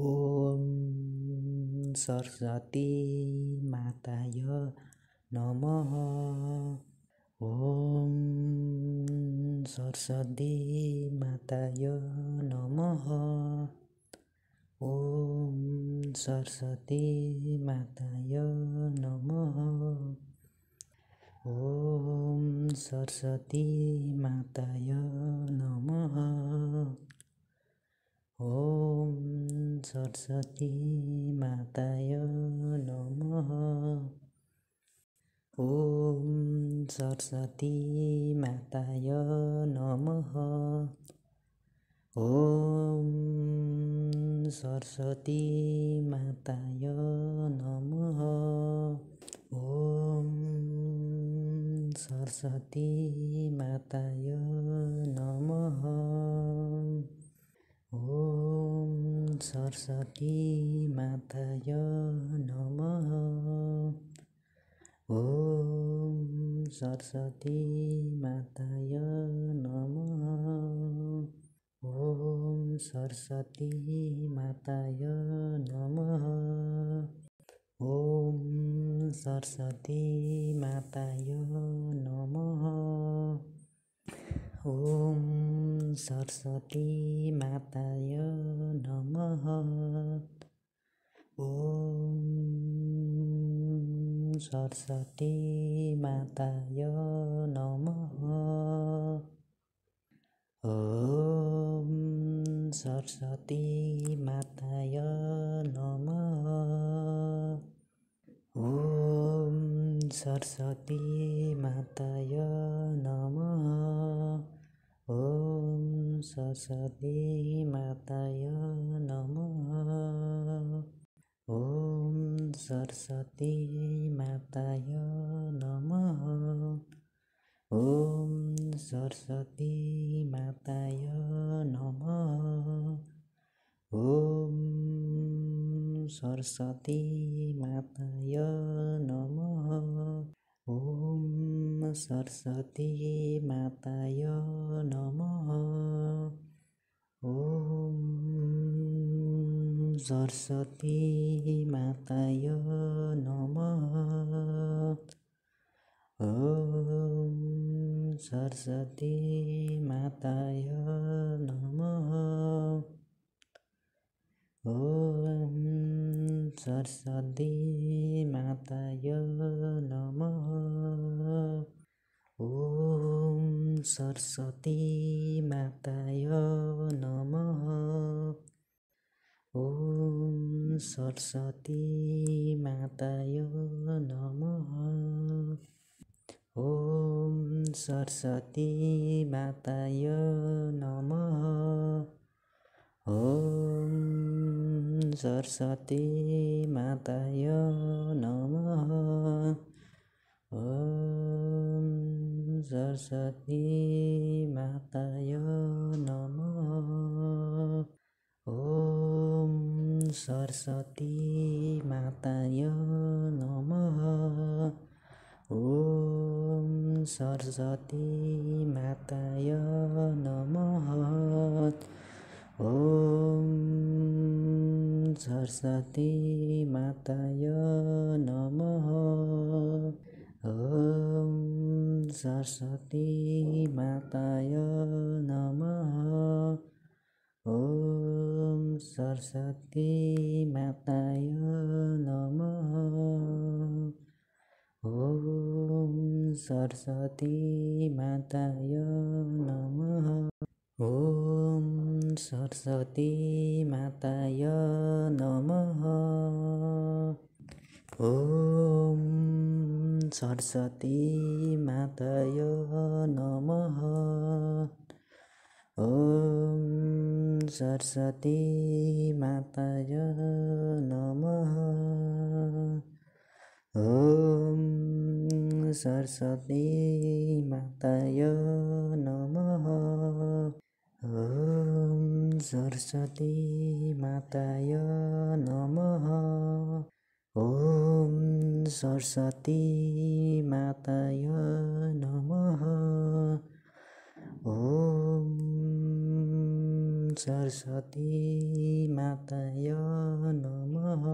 Om Sarsati Mataya Namaha Om Sarsati Mataya Namaha Om Sarsati Mataya Namaha Om Sarsati Mataya Namaha Om Saraswati माता ओ सरस्वती माताै नम ओ sir माता सरस्वती माताम सरस्वती माताय नमः ॐ सरस्वती माताय नमः ॐ सरस्वती माताय नमः ॐ सरस्वती माताय नमः ॐ सरस्वती माताय नमः ॐ सरस्वती माताय नमः ॐ सरस्वती माताय नमः ॐ सरस्वती माताय नमः सरस्वती माताय नमो ॐ सरस्वती माताय नमो ॐ सरस्वती माताय नमो ॐ सरस्वती माताय नमो ओम सरस्वती माताय नम ओम सरस्वती माताय नम ओम सरस्वती माताय नम ओम सरस्वती माताय नम सरस्वती माताय नम ॐ सरस्वती माताय नम ॐ सरस्वती माताय नम ॐ सरस्वती माताय नमः सरस्वती मातायो नमो ॐ सरस्वती मातायो नमो ॐ सरस्वती मातायो नमो ॐ सरस्वती मातायो नमो Sarsati Mataya Namaha Om Sarsati Mataya Namaha Om Sarsati Mataya Namaha Om Sarsati Mataya Namaha Om Saraswati माताय नमः ॐ सरस्वती माताय नमः ॐ सरस्वती माताय नमः ॐ सरस्वती माताय नमः सरस्वती माताय नमः ॐ सरस्वती माताय नमः